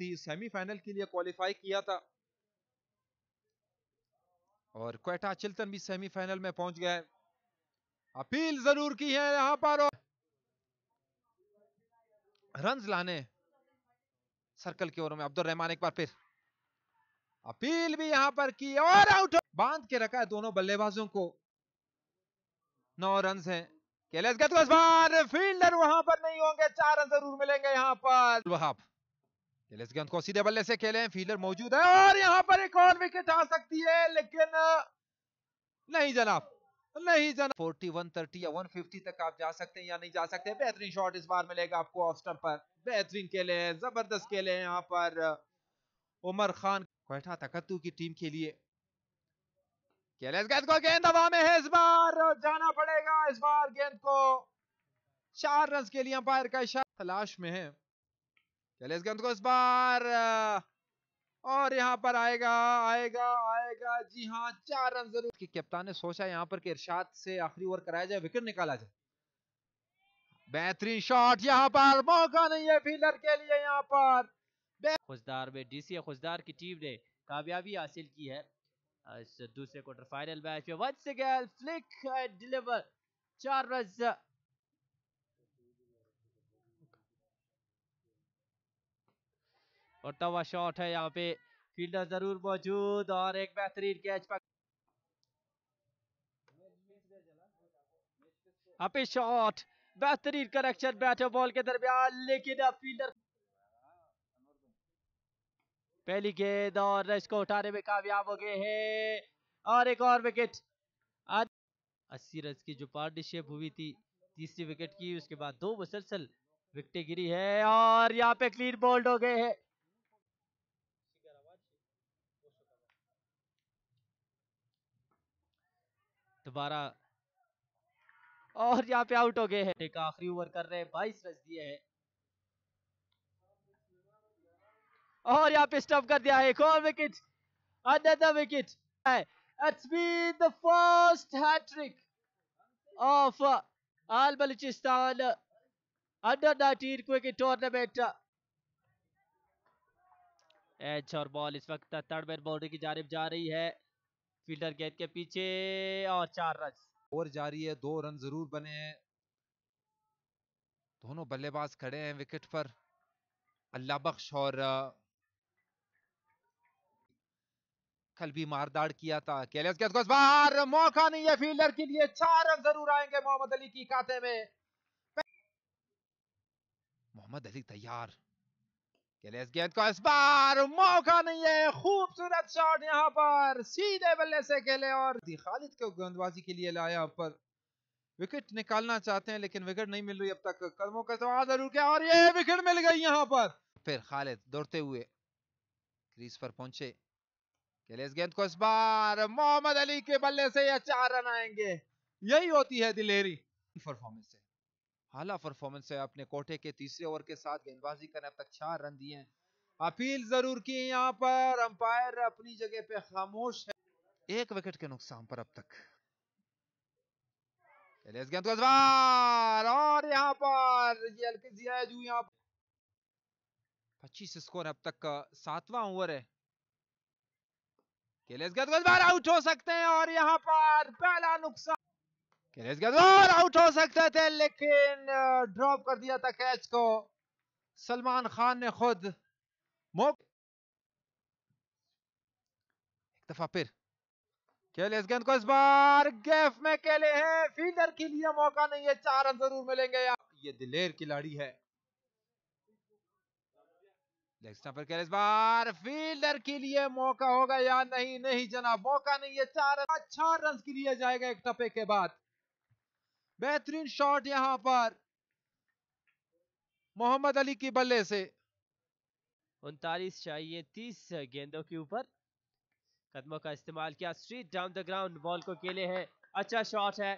थी सेमीफाइनल के लिए क्वालिफाई किया था और क्वेटा चिल्तन भी सेमीफाइनल में पहुंच गए अपील जरूर की है यहां पर और रन लाने सर्कल की ओर में अब्दुल रहमान एक बार फिर अपील भी यहां पर की और आउट बांध के रखा है दोनों बल्लेबाजों को नौ रन है कैलेस बार फील्डर वहां पर नहीं होंगे चार रन जरूर मिलेंगे यहां पर वहां पर टेलस गेंद को सीधे बल्ले से खेले फील्डर मौजूद है और यहां पर एक और विकेट आ सकती है लेकिन नहीं जनाब नहीं जनाब 41 30 या 150 तक आप जा सकते हैं या नहीं जा सकते बेहतरीन शॉट इस बार मिलेगा आपको ऑफ स्टंप पर बेहतरीन खेले हैं जबरदस्त खेले हैं यहाँ पर उमर खान कोयठा तकत्तू की टीम के लिए कैलेस गेंद को गेंद हवा में है इस बार जाना पड़ेगा इस बार गेंद को चार रन के लिए अंपायर का इशारा तलाश में है चलिए इसके अंत को इस बार और यहाँ पर आएगा आएगा आएगा जी हाँ चार रन जरूर कि कप्तान ने सोचा यहाँ पर कि इरशाद से आखिरी ओवर कराया जाए विकेट निकाला जाए बेहतरीन शॉट यहाँ पर मौका नहीं है फील्डर के लिए यहाँ पर खुशदार में डीसी खुशदार की टीम ने कामयाबी हासिल की है इस दूसरे क्वार्टर फाइनल मैच में once again flick and deliver चार रन और तवा शॉट है यहाँ पे फील्डर जरूर मौजूद और एक बेहतरीन कैच पक अपे शॉट बेहतरीन कनेक्शन बैठे बॉल के दरमियान लेकिन अब फील्डर पहली गेंद और इसको उठाने में कामयाब हो गए हैं और एक और विकेट आज अस्सी रन की जो पार्टनरशिप हुई थी तीसरी विकेट की उसके बाद दो मुसलसल विकटें गिरी है और यहाँ पे क्लीन बोल्ड हो गए हैं दोबारा और यहाँ पे आउट हो गए हैं एक आखिरी ओवर कर रहे हैं बाईस रन दिए हैं और यहाँ पे स्टॉप कर दिया है एक और wicket another wicket It's been the first hat trick of uh, Al Balochistan uh, under एच और बॉल इस वक्त तड़बेर बाउंड्री की जानब जा रही है फील्डर गेंद के पीछे और चार रन और जारी है दो रन जरूर बने हैं दोनों बल्लेबाज खड़े हैं विकेट पर अल्लाह बख्श और कल भी मारदाड़ किया था कैलियस गेंद को इस बार मौका नहीं है फील्डर के लिए चार रन जरूर आएंगे मोहम्मद अली की खाते में मोहम्मद अली तैयार चले इस गेंद को इस बार मौका नहीं है खूबसूरत शॉट यहाँ पर सीधे बल्ले से खेले और खालिद को गेंदबाजी के लिए लाया पर विकेट निकालना चाहते हैं लेकिन विकेट नहीं मिल रही अब तक कदमों का सवाल जरूर क्या और ये विकेट मिल गई यहाँ पर फिर खालिद दौड़ते हुए क्रीज पर पहुंचे चले इस गेंद को इस बार मोहम्मद अली के बल्ले से यह चार रन आएंगे यही होती है दिलेरी परफॉर्मेंस से आला परफॉर्मेंस है अपने कोटे के तीसरे ओवर के साथ गेंदबाजी करने अब तक चार रन दिए हैं अपील जरूर की यहाँ पर अंपायर अपनी जगह पे खामोश है एक विकेट के नुकसान पर अब तक और यहाँ पर पच्चीस स्कोर अब तक सातवां ओवर है आउट हो सकते हैं और यहाँ पर पहला नुकसान कैच और आउट हो सकते थे लेकिन ड्रॉप कर दिया था कैच को सलमान खान ने खुद मौके एक दफा फिर इस गेंद को इस बार गैफ में केले हैं फील्डर के लिए मौका नहीं है चार रन जरूर मिलेंगे यार ये दिलेर खिलाड़ी है पर इस बार फील्डर के लिए मौका होगा या नहीं नहीं जनाब मौका नहीं है चार चार रन के लिए जाएगा एक टपे के बाद बेहतरीन शॉट यहां पर मोहम्मद अली की बल्ले से उनतालीस चाहिए तीस गेंदों के ऊपर कदमों का इस्तेमाल किया stride down the ground ball को केले अच्छा है अच्छा शॉट है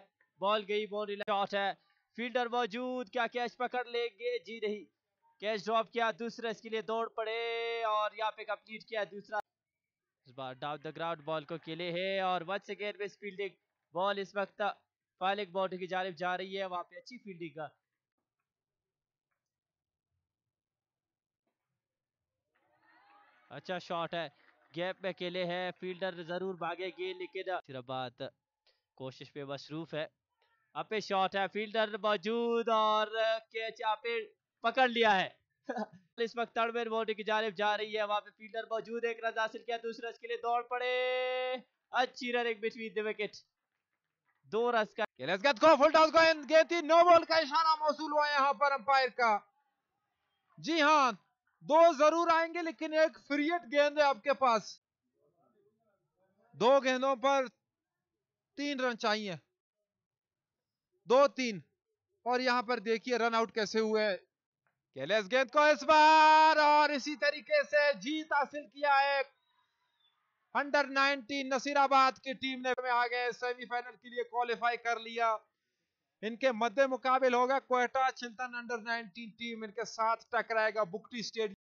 बॉल गई बॉल शॉट है फील्डर मौजूद क्या कैच पकड़ लेंगे जी नहीं कैच ड्रॉप किया दूसरे इसके लिए दौड़ पड़े और यहाँ पे कंप्लीट किया दूसरा इस बार डाउन द ग्राउंड बॉल को केले है और वन सेकेंड में फील्डिंग बॉल इस वक्त फाइल एक बाउंड्री की जानब जा रही है वहां पे अच्छी फील्डिंग का अच्छा शॉट है गैप में अकेले है फील्डर जरूर भागेगी लेकिन बात कोशिश पे मसरूफ है अब शॉट है फील्डर मौजूद और कैच यहाँ पकड़ लिया है इस वक्त तड़बेर बाउंड्री की जानब जा रही है वहां पे फील्डर मौजूद एक रन हासिल किया दूसरा के लिए दौड़ पड़े अच्छी रन एक बिटवीन द विकेट दो रस का को फुल टॉस को गेंद थी नो बॉल का इशारा मौसूल हुआ यहां पर अंपायर का जी हां दो जरूर आएंगे लेकिन एक फ्रीएट गेंद है आपके पास दो गेंदों पर तीन रन चाहिए दो तीन और यहां पर देखिए रन आउट कैसे हुए कैलेस गेंद को इस बार और इसी तरीके से जीत हासिल किया है अंडर 19 नसीराबाद की टीम ने में आ गए सेमीफाइनल के लिए क्वालिफाई कर लिया इनके मध्य मुकाबले होगा कोयटा चिल्तन अंडर 19 टीम इनके साथ टकराएगा बुकटी स्टेडियम